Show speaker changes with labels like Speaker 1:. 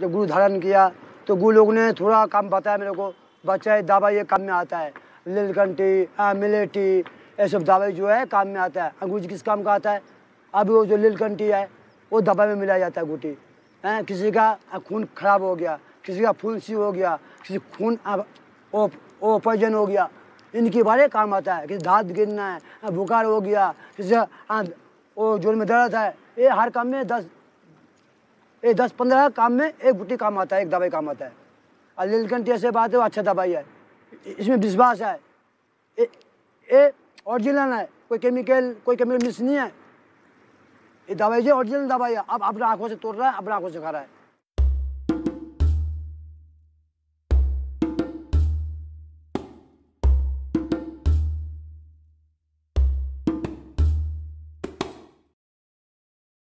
Speaker 1: जब गुरु धारण किया तो गुरु लोग ने थोड़ा काम बताया मेरे को ये दवाई ये काम में आता है लीलकंठी मिलेटी ये सब दवाई जो है काम में आता है अंगूर किस काम का आता है अब वो जो लीलकंठी है वो दवाई में मिलाया जाता है गुटी है किसी का खून खराब हो गया किसी का फुंसी हो गया किसी खून ऑपरेशन हो गया इनके बारे काम आता है किसी धात गिरना है बुखार हो गया किसी वो जोर में दर्द है ये हर काम में दस ये दस पंद्रह काम में एक गुटी काम आता है एक दवाई काम आता है और नीलकंठ ऐसे बात है वो अच्छा दवाई है इसमें विश्वास है ये ऑरिजिनल है कोई केमिकल कोई केमिकल मिस नहीं है ये दवाई जो ऑरिजिनल दवाई है अब अपने आँखों से तोड़ रहा है अपने आँखों से खा रहा है